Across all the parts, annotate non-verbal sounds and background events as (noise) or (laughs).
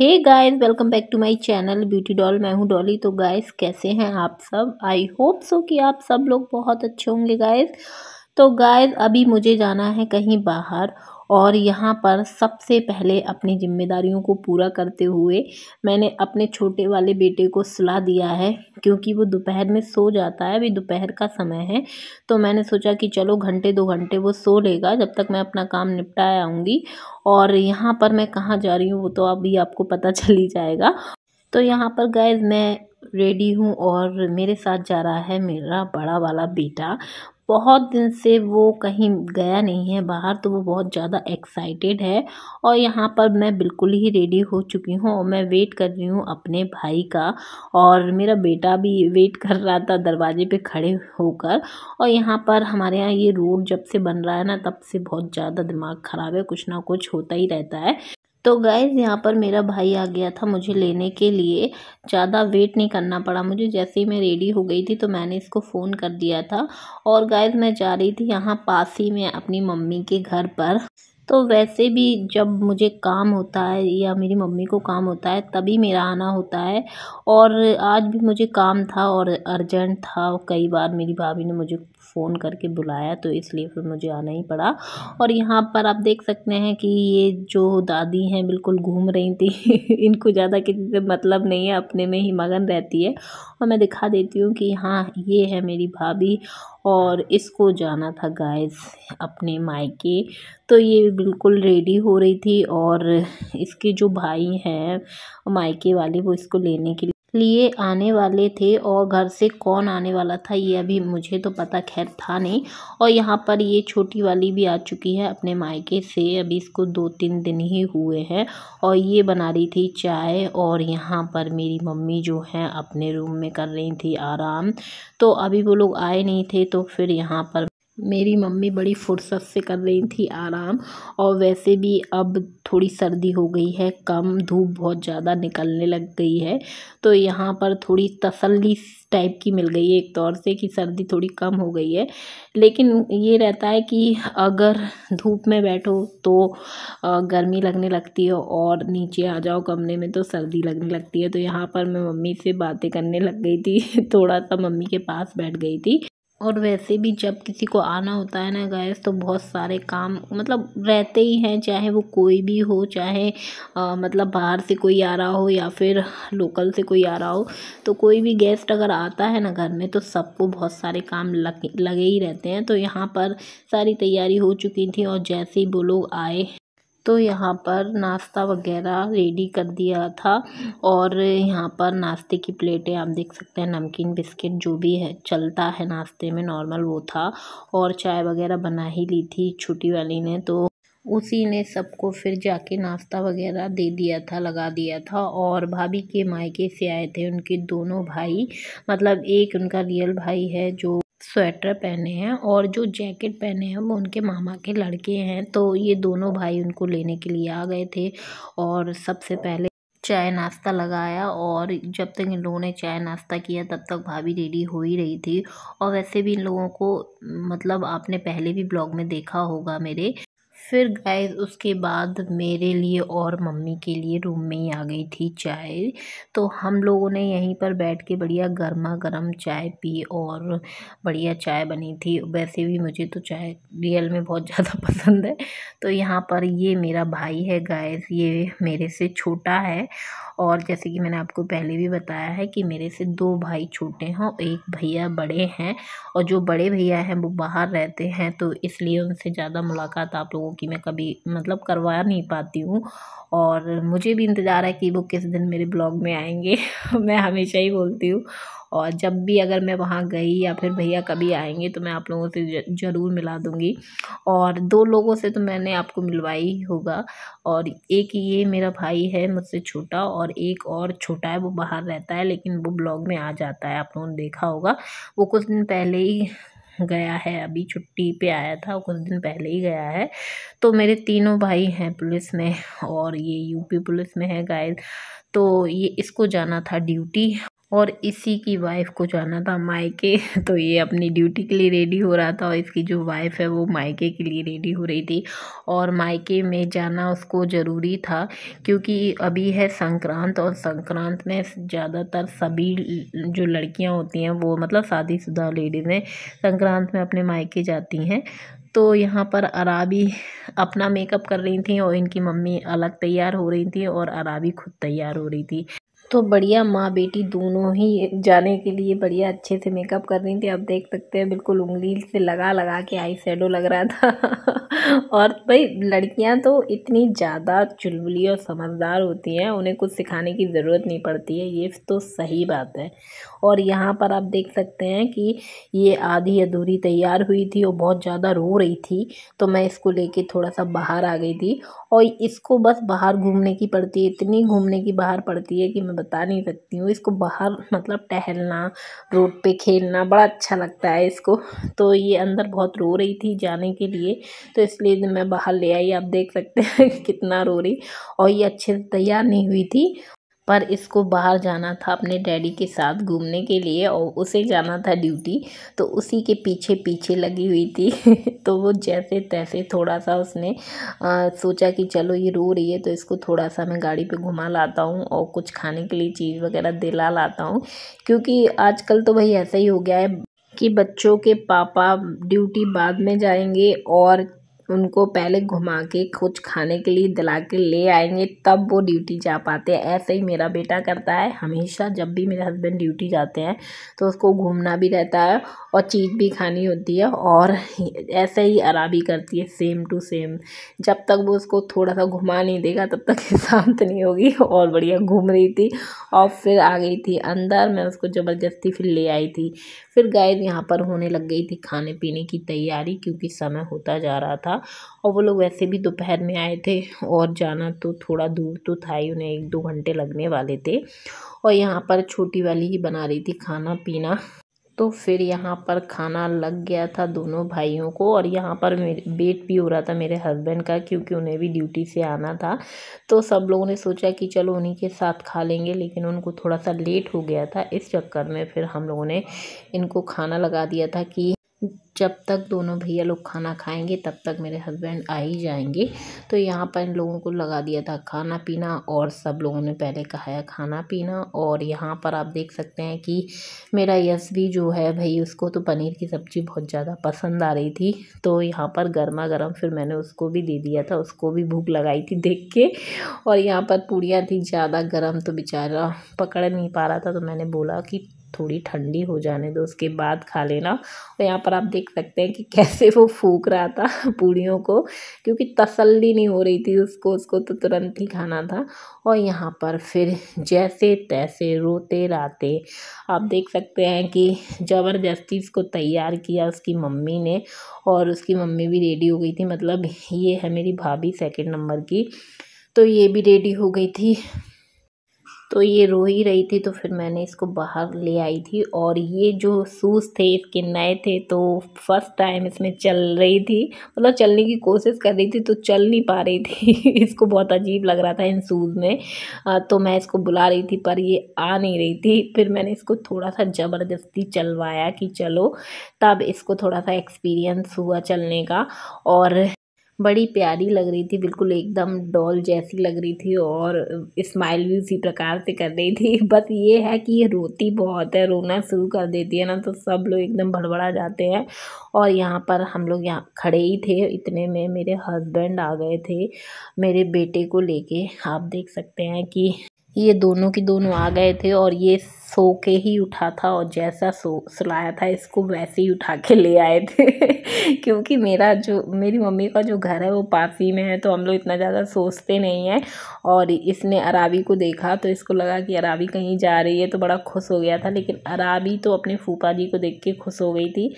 hey guys welcome back to my channel beauty doll मैं हूँ डॉली तो गाइस कैसे हैं आप सब आई होप सो कि आप सब लोग बहुत अच्छे होंगे गाइस तो गाइस अभी मुझे जाना है कहीं बाहर और यहाँ पर सबसे पहले अपनी जिम्मेदारियों को पूरा करते हुए मैंने अपने छोटे वाले बेटे को सलाह दिया है क्योंकि वो दोपहर में सो जाता है अभी दोपहर का समय है तो मैंने सोचा कि चलो घंटे दो घंटे वो सो लेगा जब तक मैं अपना काम निपटा आऊँगी और यहाँ पर मैं कहाँ जा रही हूँ वो तो अभी आपको पता (laughs) चल ही जाएगा तो यहाँ पर गैज़ मैं रेडी हूँ और मेरे साथ जा रहा है मेरा बड़ा वाला बेटा बहुत दिन से वो कहीं गया नहीं है बाहर तो वो बहुत ज़्यादा एक्साइटेड है और यहाँ पर मैं बिल्कुल ही रेडी हो चुकी हूँ और मैं वेट कर रही हूँ अपने भाई का और मेरा बेटा भी वेट कर रहा था दरवाजे पे खड़े होकर और यहाँ पर हमारे यहाँ ये रोड जब से बन रहा है ना तब से बहुत ज़्यादा दिमाग ख़राब है कुछ ना कुछ होता ही रहता है तो गैज़ यहाँ पर मेरा भाई आ गया था मुझे लेने के लिए ज़्यादा वेट नहीं करना पड़ा मुझे जैसे ही मैं रेडी हो गई थी तो मैंने इसको फ़ोन कर दिया था और गैज़ मैं जा रही थी यहाँ पास ही में अपनी मम्मी के घर पर तो वैसे भी जब मुझे काम होता है या मेरी मम्मी को काम होता है तभी मेरा आना होता है और आज भी मुझे काम था और अर्जेंट था कई बार मेरी भाभी ने मुझे फ़ोन करके बुलाया तो इसलिए फिर मुझे आना ही पड़ा और यहाँ पर आप देख सकते हैं कि ये जो दादी हैं बिल्कुल घूम रही थी (laughs) इनको ज़्यादा किसी से मतलब नहीं है अपने में ही मगन रहती है और मैं दिखा देती हूँ कि हाँ ये है मेरी भाभी और इसको जाना था गाइस अपने मायके तो ये बिल्कुल रेडी हो रही थी और इसके जो भाई हैं मायके वाले वो इसको लेने के लिए लिए आने वाले थे और घर से कौन आने वाला था ये अभी मुझे तो पता खैर था नहीं और यहाँ पर ये छोटी वाली भी आ चुकी है अपने मायके से अभी इसको दो तीन दिन ही हुए हैं और ये बना रही थी चाय और यहाँ पर मेरी मम्मी जो हैं अपने रूम में कर रही थी आराम तो अभी वो लोग आए नहीं थे तो फिर यहाँ पर मेरी मम्मी बड़ी फुर्सत से कर रही थी आराम और वैसे भी अब थोड़ी सर्दी हो गई है कम धूप बहुत ज़्यादा निकलने लग गई है तो यहाँ पर थोड़ी तसल्ली टाइप की मिल गई है एक तौर से कि सर्दी थोड़ी कम हो गई है लेकिन ये रहता है कि अगर धूप में बैठो तो गर्मी लगने लगती है और नीचे आ जाओ कमरे में तो सर्दी लगने लगती है तो यहाँ पर मैं मम्मी से बातें करने लग गई थी (laughs) थोड़ा सा मम्मी के पास बैठ गई थी और वैसे भी जब किसी को आना होता है ना गैस तो बहुत सारे काम मतलब रहते ही हैं चाहे वो कोई भी हो चाहे आ, मतलब बाहर से कोई आ रहा हो या फिर लोकल से कोई आ रहा हो तो कोई भी गेस्ट अगर आता है ना घर में तो सबको बहुत सारे काम लग लगे ही रहते हैं तो यहाँ पर सारी तैयारी हो चुकी थी और जैसे ही वो लोग आए तो यहाँ पर नाश्ता वगैरह रेडी कर दिया था और यहाँ पर नाश्ते की प्लेटें आप देख सकते हैं नमकीन बिस्किट जो भी है चलता है नाश्ते में नॉर्मल वो था और चाय वगैरह बना ही ली थी छोटी वाली ने तो उसी ने सबको फिर जाके नाश्ता वगैरह दे दिया था लगा दिया था और भाभी के मायके से आए थे उनके दोनों भाई मतलब एक उनका रियल भाई है जो स्वेटर पहने हैं और जो जैकेट पहने हैं वो उनके मामा के लड़के हैं तो ये दोनों भाई उनको लेने के लिए आ गए थे और सबसे पहले चाय नाश्ता लगाया और जब तक इन लोगों ने चाय नाश्ता किया तब तक भाभी रेडी हो ही रही थी और वैसे भी इन लोगों को मतलब आपने पहले भी ब्लॉग में देखा होगा मेरे फिर गाइस उसके बाद मेरे लिए और मम्मी के लिए रूम में ही आ गई थी चाय तो हम लोगों ने यहीं पर बैठ के बढ़िया गर्मा गर्म चाय पी और बढ़िया चाय बनी थी वैसे भी मुझे तो चाय रियल में बहुत (laughs) ज़्यादा पसंद है तो यहाँ पर ये मेरा भाई है गाइस ये मेरे से छोटा है और जैसे कि मैंने आपको पहले भी बताया है कि मेरे से दो भाई छोटे हैं एक भैया बड़े हैं और जो बड़े भैया हैं वो बाहर रहते हैं तो इसलिए उनसे ज़्यादा मुलाकात आप लोगों की मैं कभी मतलब करवा नहीं पाती हूँ और मुझे भी इंतज़ार है कि वो किस दिन मेरे ब्लॉग में आएंगे (laughs) मैं हमेशा ही बोलती हूँ और जब भी अगर मैं वहाँ गई या फिर भैया कभी आएंगे तो मैं आप लोगों से ज़रूर मिला दूँगी और दो लोगों से तो मैंने आपको मिलवाई होगा और एक ये मेरा भाई है मुझसे छोटा और एक और छोटा है वो बाहर रहता है लेकिन वो ब्लॉग में आ जाता है आप लोगों ने देखा होगा वो कुछ दिन पहले ही गया है अभी छुट्टी पे आया था कुछ दिन पहले ही गया है तो मेरे तीनों भाई हैं पुलिस में और ये यूपी पुलिस में है गाइस तो ये इसको जाना था ड्यूटी और इसी की वाइफ को जाना था मायके (laughs) तो ये अपनी ड्यूटी के लिए रेडी हो रहा था और इसकी जो वाइफ है वो मायके के लिए रेडी हो रही थी और मायके में जाना उसको ज़रूरी था क्योंकि अभी है संक्रांत और संक्रांत में ज़्यादातर सभी जो लड़कियां होती हैं वो मतलब शादीशुदा लेडीज़ हैं संक्रांत में अपने मायके जाती हैं तो यहाँ पर अराबी अपना मेकअप कर रही थी और इनकी मम्मी अलग तैयार हो रही थी और अराबी खुद तैयार हो रही थी तो बढ़िया माँ बेटी दोनों ही जाने के लिए बढ़िया अच्छे से मेकअप कर रही थी आप देख सकते हैं बिल्कुल उंगली से लगा लगा के आई शेडो लग रहा था और भाई लड़कियां तो इतनी ज़्यादा चुलबुली और समझदार होती हैं उन्हें कुछ सिखाने की ज़रूरत नहीं पड़ती है ये तो सही बात है और यहाँ पर आप देख सकते हैं कि ये आधी अधूरी तैयार हुई थी और बहुत ज़्यादा रो रही थी तो मैं इसको लेके थोड़ा सा बाहर आ गई थी और इसको बस बाहर घूमने की पड़ती है इतनी घूमने की बाहर पड़ती है कि मैं बता नहीं सकती हूँ इसको बाहर मतलब टहलना रोड पे खेलना बड़ा अच्छा लगता है इसको तो ये अंदर बहुत रो रही थी जाने के लिए तो इसलिए तो मैं बाहर ले आई आप देख सकते हैं (laughs) कितना रो रही और ये अच्छे से तैयार नहीं हुई थी पर इसको बाहर जाना था अपने डैडी के साथ घूमने के लिए और उसे जाना था ड्यूटी तो उसी के पीछे पीछे लगी हुई थी (laughs) तो वो जैसे तैसे थोड़ा सा उसने आ, सोचा कि चलो ये रो रही है तो इसको थोड़ा सा मैं गाड़ी पे घुमा लाता हूँ और कुछ खाने के लिए चीज़ वगैरह दिला लाता हूँ क्योंकि आजकल तो भाई ऐसा ही हो गया है कि बच्चों के पापा ड्यूटी बाद में जाएंगे और उनको पहले घुमा के कुछ खाने के लिए दिला के ले आएंगे तब वो ड्यूटी जा पाते हैं ऐसे ही मेरा बेटा करता है हमेशा जब भी मेरे हस्बैंड ड्यूटी जाते हैं तो उसको घूमना भी रहता है और चीज़ भी खानी होती है और ऐसे ही अराबी करती है सेम टू सेम जब तक वो उसको थोड़ा सा घुमा नहीं देगा तब तक (laughs) शांत नहीं होगी और बढ़िया घूम रही थी और फिर आ गई थी अंदर मैं उसको ज़बरदस्ती फिर ले आई थी फिर गाय यहाँ पर होने लग गई थी खाने पीने की तैयारी क्योंकि समय होता जा रहा था और वो लोग वैसे भी दोपहर में आए थे और जाना तो थोड़ा दूर तो था ही उन्हें एक दो घंटे लगने वाले थे और यहाँ पर छोटी वाली ही बना रही थी खाना पीना तो फिर यहाँ पर खाना लग गया था दोनों भाइयों को और यहाँ पर वेट भी हो रहा था मेरे हस्बैंड का क्योंकि उन्हें भी ड्यूटी से आना था तो सब लोगों ने सोचा कि चलो उन्हीं के साथ खा लेंगे लेकिन उनको थोड़ा सा लेट हो गया था इस चक्कर में फिर हम लोगों ने इनको खाना लगा दिया था कि जब तक दोनों भैया लोग खाना खाएंगे तब तक मेरे हस्बैंड आ ही जाएंगे तो यहाँ पर इन लोगों को लगा दिया था खाना पीना और सब लोगों ने पहले है खाना पीना और यहाँ पर आप देख सकते हैं कि मेरा यश भी जो है भाई उसको तो पनीर की सब्ज़ी बहुत ज़्यादा पसंद आ रही थी तो यहाँ पर गर्मा गर्म फिर मैंने उसको भी दे दिया था उसको भी भूख लगाई थी देख के और यहाँ पर पूड़ियाँ थी ज़्यादा गर्म तो बेचारा पकड़ नहीं पा रहा था तो मैंने बोला कि थोड़ी ठंडी हो जाने दो उसके बाद खा लेना और यहाँ पर आप देख सकते हैं कि कैसे वो फूक रहा था (laughs) पूड़ियों को क्योंकि तसल्ली नहीं हो रही थी उसको उसको तो तुरंत ही खाना था और यहाँ पर फिर जैसे तैसे रोते राते आप देख सकते हैं कि ज़बरदस्ती इसको तैयार किया उसकी मम्मी ने और उसकी मम्मी भी रेडी हो गई थी मतलब ये है मेरी भाभी सेकेंड नंबर की तो ये भी रेडी हो गई थी तो ये रो ही रही थी तो फिर मैंने इसको बाहर ले आई थी और ये जो शूज़ थे इसके नए थे तो फर्स्ट टाइम इसमें चल रही थी मतलब चलने की कोशिश कर रही थी तो चल नहीं पा रही थी (laughs) इसको बहुत अजीब लग रहा था इन शूज़ में तो मैं इसको बुला रही थी पर ये आ नहीं रही थी फिर मैंने इसको थोड़ा सा ज़बरदस्ती चलवाया कि चलो तब इसको थोड़ा सा एक्सपीरियंस हुआ चलने का और बड़ी प्यारी लग रही थी बिल्कुल एकदम डॉल जैसी लग रही थी और स्माइल भी उसी प्रकार से कर रही थी (laughs) बस ये है कि ये रोती बहुत है रोना शुरू कर देती है ना तो सब लोग एकदम भड़बड़ा जाते हैं और यहाँ पर हम लोग यहाँ खड़े ही थे इतने में मेरे हस्बैंड आ गए थे मेरे बेटे को लेके आप देख सकते हैं कि ये दोनों के दोनों आ गए थे और ये सो के ही उठा था और जैसा सो सुलाया था इसको वैसे ही उठा के ले आए थे (laughs) क्योंकि मेरा जो मेरी मम्मी का जो घर है वो पास ही में है तो हम लोग इतना ज़्यादा सोचते नहीं हैं और इसने अराबी को देखा तो इसको लगा कि अराबी कहीं जा रही है तो बड़ा खुश हो गया था लेकिन अराबी तो अपने फूफा जी को देख के खुश हो गई थी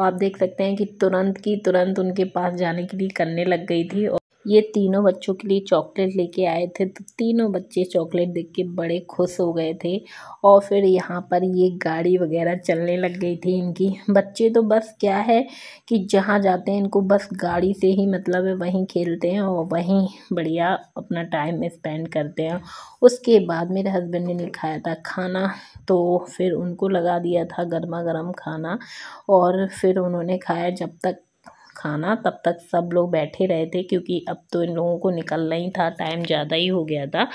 आप देख सकते हैं कि तुरंत की तुरंत उनके पास जाने के लिए करने लग गई थी और ये तीनों बच्चों के लिए चॉकलेट लेके आए थे तो तीनों बच्चे चॉकलेट देख के बड़े खुश हो गए थे और फिर यहाँ पर ये गाड़ी वगैरह चलने लग गई थी इनकी बच्चे तो बस क्या है कि जहाँ जाते हैं इनको बस गाड़ी से ही मतलब है वहीं खेलते हैं और वहीं बढ़िया अपना टाइम स्पेंड करते हैं उसके बाद मेरे हस्बैंड ने खाया था खाना तो फिर उनको लगा दिया था गर्मा गर्म खाना और फिर उन्होंने खाया जब तक खाना तब तक सब लोग बैठे रहे थे क्योंकि अब तो इन लोगों को निकलना ही था टाइम ज़्यादा ही हो गया था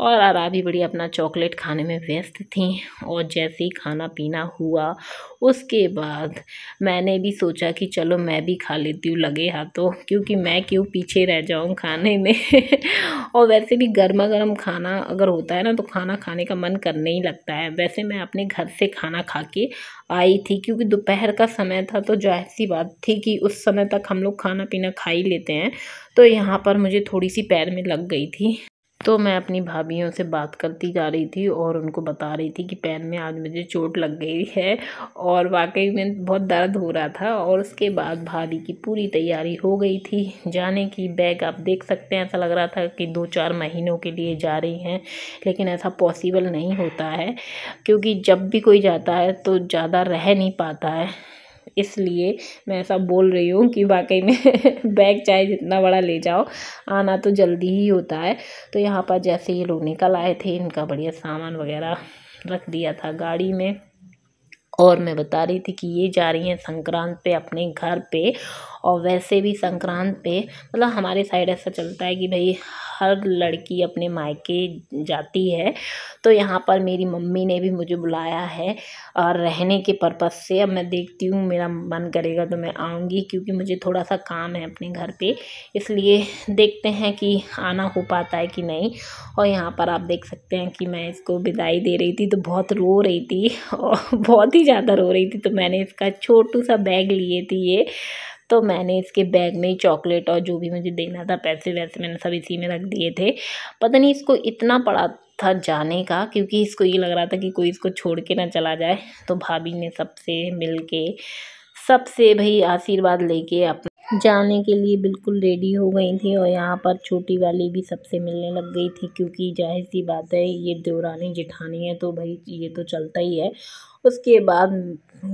और भी बड़ी अपना चॉकलेट खाने में व्यस्त थी और जैसे ही खाना पीना हुआ उसके बाद मैंने भी सोचा कि चलो मैं भी खा लेती हूँ लगे हाथों क्योंकि मैं क्यों पीछे रह जाऊँ खाने में (laughs) और वैसे भी गर्मा गर्म खाना अगर होता है ना तो खाना खाने का मन करने ही लगता है वैसे मैं अपने घर से खाना खा के आई थी क्योंकि दोपहर का समय था तो जो ऐसी बात थी कि उस समय तक हम लोग खाना पीना खा ही लेते हैं तो यहाँ पर मुझे थोड़ी सी पैर में लग गई थी तो मैं अपनी भाभीियों से बात करती जा रही थी और उनको बता रही थी कि पैर में आज मुझे चोट लग गई है और वाकई में बहुत दर्द हो रहा था और उसके बाद भाभी की पूरी तैयारी हो गई थी जाने की बैग आप देख सकते हैं ऐसा लग रहा था कि दो चार महीनों के लिए जा रही हैं लेकिन ऐसा पॉसिबल नहीं होता है क्योंकि जब भी कोई जाता है तो ज़्यादा रह नहीं पाता है इसलिए मैं ऐसा बोल रही हूँ कि वाकई में (laughs) बैग चाहे जितना बड़ा ले जाओ आना तो जल्दी ही होता है तो यहाँ पर जैसे ये लोग निकल आए थे इनका बढ़िया सामान वगैरह रख दिया था गाड़ी में और मैं बता रही थी कि ये जा रही हैं संक्रांत पे अपने घर पे और वैसे भी संक्रांत पे मतलब हमारे साइड ऐसा चलता है कि भाई हर लड़की अपने मायके जाती है तो यहाँ पर मेरी मम्मी ने भी मुझे बुलाया है और रहने के पर्पज़ से अब मैं देखती हूँ मेरा मन करेगा तो मैं आऊँगी क्योंकि मुझे थोड़ा सा काम है अपने घर पे इसलिए देखते हैं कि आना हो पाता है कि नहीं और यहाँ पर आप देख सकते हैं कि मैं इसको विदाई दे रही थी तो बहुत रो रही थी (laughs) और बहुत ही ज़्यादा रो रही थी तो मैंने इसका छोटू सा बैग लिए थी ये तो मैंने इसके बैग में ही चॉकलेट और जो भी मुझे देना था पैसे वैसे मैंने सब इसी में रख दिए थे पता नहीं इसको इतना पड़ा था जाने का क्योंकि इसको ये लग रहा था कि कोई इसको छोड़ के ना चला जाए तो भाभी ने सबसे मिल के सबसे भाई आशीर्वाद लेके अपने जाने के लिए बिल्कुल रेडी हो गई थी और यहाँ पर छोटी वाली भी सबसे मिलने लग गई थी क्योंकि जाहिर सी बात है ये देवरानी जेठानी है तो भाई ये तो चलता ही है उसके बाद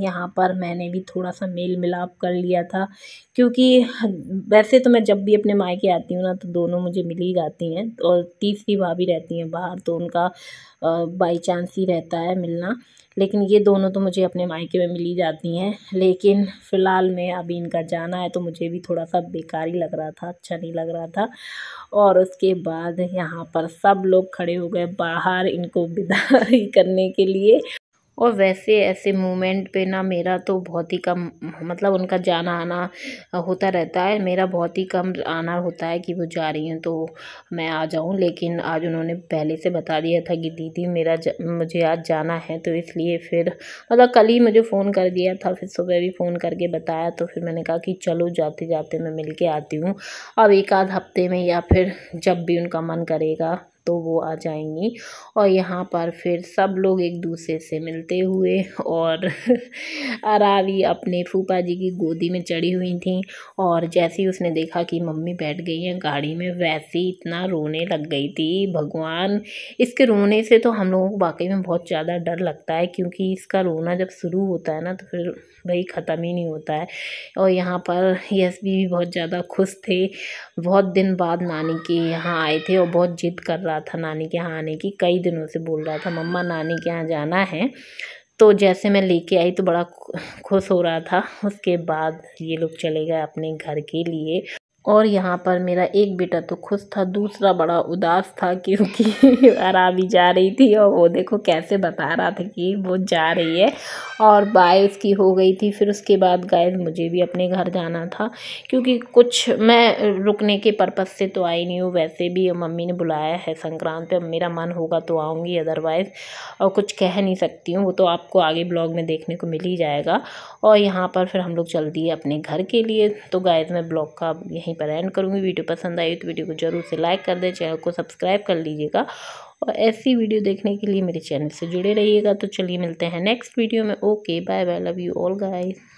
यहाँ पर मैंने भी थोड़ा सा मेल मिलाप कर लिया था क्योंकि वैसे तो मैं जब भी अपने मायके आती हूँ ना तो दोनों मुझे मिल ही जाती हैं और तीसरी भाभी रहती हैं बाहर तो उनका बाई चांस ही रहता है मिलना लेकिन ये दोनों तो मुझे अपने मायके में मिली जाती हैं लेकिन फ़िलहाल में अभी इनका जाना है तो मुझे भी थोड़ा सा बेकार ही लग रहा था अच्छा नहीं लग रहा था और उसके बाद यहाँ पर सब लोग खड़े हो गए बाहर इनको विदाई (laughs) करने के लिए और वैसे ऐसे मूवमेंट पे ना मेरा तो बहुत ही कम मतलब उनका जाना आना होता रहता है मेरा बहुत ही कम आना होता है कि वो जा रही हैं तो मैं आ जाऊँ लेकिन आज उन्होंने पहले से बता दिया था कि दीदी मेरा मुझे आज जाना है तो इसलिए फिर मतलब कल ही मुझे फ़ोन कर दिया था फिर सुबह भी फ़ोन करके बताया तो फिर मैंने कहा कि चलो जाते जाते मैं मिल के आती हूँ अब एक आध हफ्ते में या फिर जब भी उनका मन करेगा तो वो आ जाएंगी और यहाँ पर फिर सब लोग एक दूसरे से मिलते हुए और (laughs) अरावी अपने फूफा जी की गोदी में चढ़ी हुई थी और जैसे ही उसने देखा कि मम्मी बैठ गई हैं गाड़ी में वैसे ही इतना रोने लग गई थी भगवान इसके रोने से तो हम लोगों को वाकई में बहुत ज़्यादा डर लगता है क्योंकि इसका रोना जब शुरू होता है ना तो फिर भाई ख़त्म ही नहीं होता है और यहाँ पर यस भी बहुत ज़्यादा खुश थे बहुत दिन बाद नानी के यहाँ आए थे और बहुत जिद कर रहा था नानी के यहाँ आने की कई दिनों से बोल रहा था मम्मा नानी के यहाँ जाना है तो जैसे मैं लेके आई तो बड़ा खुश हो रहा था उसके बाद ये लोग चले गए अपने घर के लिए और यहाँ पर मेरा एक बेटा तो खुश था दूसरा बड़ा उदास था क्योंकि (laughs) अराबी जा रही थी और वो देखो कैसे बता रहा था कि वो जा रही है और बाय उसकी हो गई थी फिर उसके बाद गाय मुझे भी अपने घर जाना था क्योंकि कुछ मैं रुकने के पर्पज़ से तो आई नहीं हूँ वैसे भी मम्मी ने बुलाया है संक्रांत पर मेरा मन होगा तो आऊँगी अदरवाइज़ और कुछ कह नहीं सकती हूँ वो तो आपको आगे ब्लॉग में देखने को मिल ही जाएगा और यहाँ पर फिर हम लोग चल दिए अपने घर के लिए तो गायज मैं ब्लॉग का यही यहीं पर एंड करूँगी वीडियो पसंद आई तो वीडियो को जरूर से लाइक कर दें चैनल को सब्सक्राइब कर लीजिएगा और ऐसी वीडियो देखने के लिए मेरे चैनल से जुड़े रहिएगा तो चलिए मिलते हैं नेक्स्ट वीडियो में okay bye bye love you all guys